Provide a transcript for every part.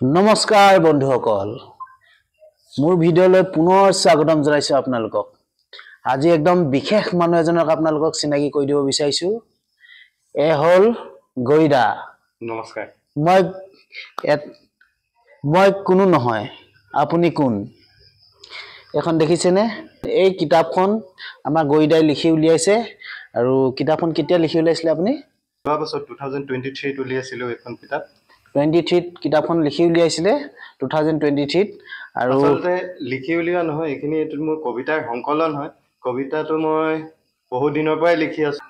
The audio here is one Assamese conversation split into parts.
নমস্কাৰ বন্ধুসকল মোৰ ভিডিঅ'লৈ পুনৰ স্বাগতম জনাইছোঁ আপোনালোকক আজি একদম বিশেষ মানুহ এজনক আপোনালোকক চিনাকি কৰি দিব বিচাৰিছোঁ এ হ'ল গৰিদা নমস্কাৰ মই মই কোনো নহয় আপুনি কোন এখন দেখিছেনে এই কিতাপখন আমাৰ গৰিদাই লিখি উলিয়াইছে আৰু কিতাপখন কেতিয়া লিখি উলিয়াইছিলে আপুনি যোৱা বছৰ টু থাউজেণ্ড টুৱেণ্টি থ্ৰীত উলিয়াইছিলোঁ এইখন কিতাপ টুৱেণ্টি থ্ৰীত কিতাপখন লিখি উলিয়াইছিলে টু থাউজেণ্ড টুৱেণ্টি থ্ৰীত আৰু লিখি উলিওৱা নহয় এইখিনি এইটো মোৰ কবিতাৰ সংকলন হয় কবিতাটো মই বহুত দিনৰ পৰাই লিখি আছোঁ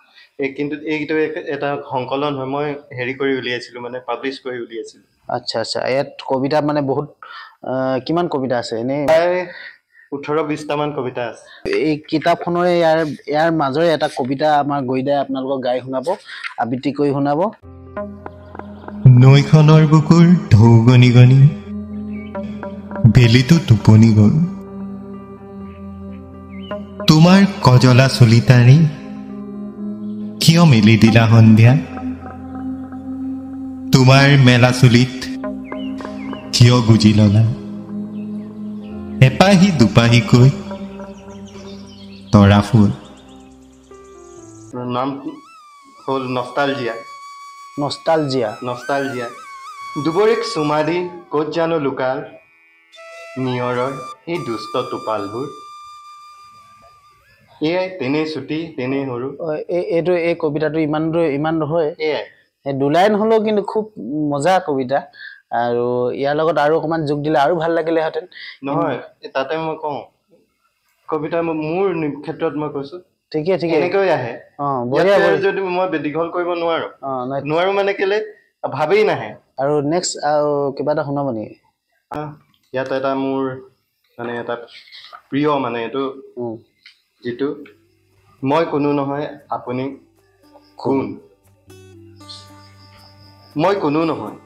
এই কিন্তু এইটো এটা সংকলন হয় মই হেৰি কৰি উলিয়াইছিলোঁ মানে পাব্লিছ কৰি উলিয়াইছিলোঁ আচ্ছা আচ্ছা ইয়াত কবিতা মানে বহুত কিমান কবিতা আছে এনেই প্ৰায় ওঠৰ বিছটামান কবিতা আছে এই কিতাপখনৰে ইয়াৰ ইয়াৰ মাজৰে এটা কবিতা আমাৰ গৈদাই আপোনালোকক গাই শুনাব আবৃত্তি কৰি শুনাব নৈখনৰ বুকুৰ ঢৌ গণি গণি বেলিটো টোপনি গ'ল তোমাৰ কজলা তাৰি কিয় মেলি দিলা সন্ধিয়া তোমাৰ মেলা চুলিত কিয় গুজি ল'লা এপাহী দুপাহীকৈ ফুল নাম হ'ল নষ্টাল নষ্টালজিয়া নষ্টালজিয়া দুবৰীক চুমা দি ক'ত জানো লোকাল নিয়ৰৰ সেই দুষ্ট টোপালবোৰ এয়াই তেনে চুটি তেনে সৰু এইটো এই কবিতাটো ইমান ইমান নহয় এয়াই দুলাইন হ'লেও কিন্তু খুব মজা কবিতা আৰু ইয়াৰ লগত আৰু অকণমান যোগ দিলে আৰু ভাল লাগিলেহেঁতেন নহয় তাতে মই কওঁ কবিতা মোৰ ক্ষেত্ৰত মই কৈছোঁ ঠিকে ঠিকে এনেকৈ আহে যদি মই দীঘল কৰিব নোৱাৰো নোৱাৰো মানে কেলে ভাবেই নাহে আৰু নেক্সট আৰু কিবা এটা শুনাব নেকি ইয়াত এটা মোৰ মানে এটা প্ৰিয় মানে এইটো যিটো মই কোনো নহয় আপুনি কোন মই কোনো নহয়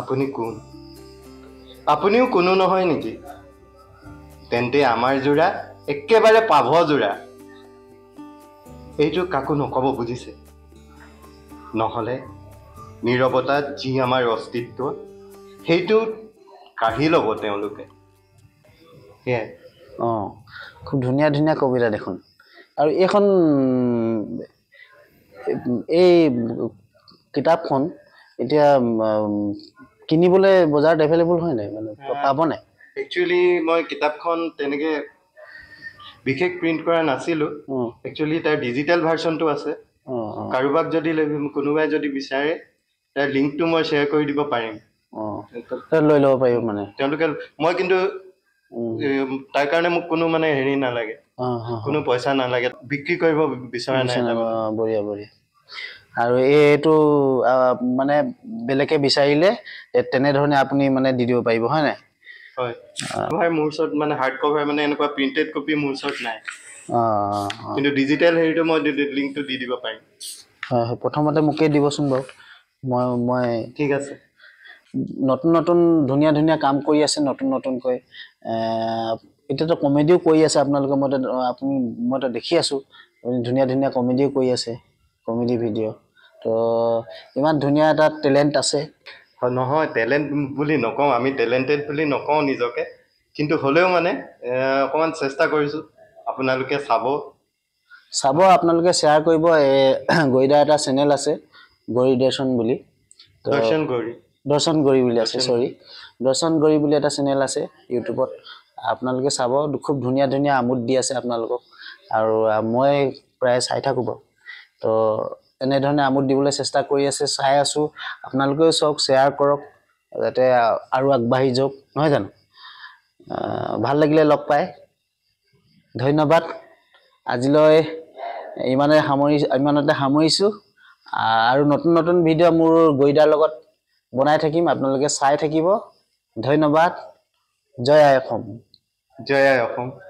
আপুনি কোন আপুনিও কোনো নহয় নেকি তেন্তে আমাৰ যোৰা একেবাৰে পাভ যোৰা এইটো কাকো নক'ব বুজিছে নহ'লে নিৰৱতাত যি আমাৰ অস্তিত্ব সেইটো কাঢ়ি ল'ব তেওঁলোকে সেয়াই অঁ খুব ধুনীয়া ধুনীয়া কবিতা দেখোন আৰু এইখন এই কিতাপখন এতিয়া কিনিবলৈ বজাৰত এভেইলেবল হয় নাই মানে পাবনে একচুৱেলি মই কিতাপখন তেনেকৈ বিশেষ প্ৰিণ্ট কৰা নাছিলোঁ একচুৱেলি তাৰ ডিজিটেল ভাৰ্চনটো আছে কাৰোবাক যদি কোনোবাই যদি বিচাৰে তাৰ লিংকটো মই শ্বেয়াৰ কৰি দিব পাৰিম লৈ ল'ব পাৰিব মানে তেওঁলোকে মই কিন্তু তাৰ কাৰণে মোক কোনো মানে হেৰি নালাগে কোনো পইচা নালাগে বিক্ৰী কৰিব বিচৰা নাই বঢ়িয়া বঢ়িয়া আৰু এইটো মানে বেলেগে বিচাৰিলে তেনেধৰণে আপুনি মানে দি দিব পাৰিব হয় নাই হয় ভাই মোৰ ওচৰত মানে হাৰ্ড কভাৰ মানে এনেকুৱা প্ৰিণ্টেড কপি মোৰ ওচৰত নাই কিন্তু ডিজিটেল হেৰিটো মই লিংকটো দি দিব পাৰিম হয় প্ৰথমতে মোকেই দিবচোন বাৰু মই মই ঠিক আছে নতুন নতুন ধুনীয়া ধুনীয়া কাম কৰি আছে নতুন নতুনকৈ এতিয়াতো কমেডিও কৰি আছে আপোনালোকে মইতো আপুনি মইতো দেখি আছোঁ ধুনীয়া ধুনীয়া কমেডিও কৰি আছে কমেডি ভিডিঅ' ত' ইমান ধুনীয়া এটা টেলেণ্ট আছে নহয় টেলেণ্ট বুলি নকওঁ আমি টেলেণ্টেড বুলি নকওঁ নিজকে কিন্তু হ'লেও মানে অকণমান চেষ্টা কৰিছোঁ আপোনালোকে চাব চাব আপোনালোকে শ্বেয়াৰ কৰিব গৰিদাৰ এটা চেনেল আছে গৌৰী দৰ্শন বুলি দৰ্শন গৌৰী দৰ্শন গৰি বুলি আছে চৰি দৰ্শন গৌৰী বুলি এটা চেনেল আছে ইউটিউবত আপোনালোকে চাব খুব ধুনীয়া ধুনীয়া আমোদ দি আছে আপোনালোকক আৰু মই প্ৰায় চাই থাকোঁ বাৰু ত' এনেধৰণে আমোদ দিবলৈ চেষ্টা কৰি আছে চাই আছোঁ আপোনালোকেও চাওক শ্বেয়াৰ কৰক যাতে আৰু আগবাঢ়ি যাওক নহয় জানো ভাল লাগিলে লগ পাই ধন্যবাদ আজিলৈ ইমানে সামৰি ইমানতে সামৰিছোঁ আৰু নতুন নতুন ভিডিঅ' মোৰ গৰিদাৰ লগত বনাই থাকিম আপোনালোকে চাই থাকিব ধন্যবাদ জয় আই অসম জয় আই অসম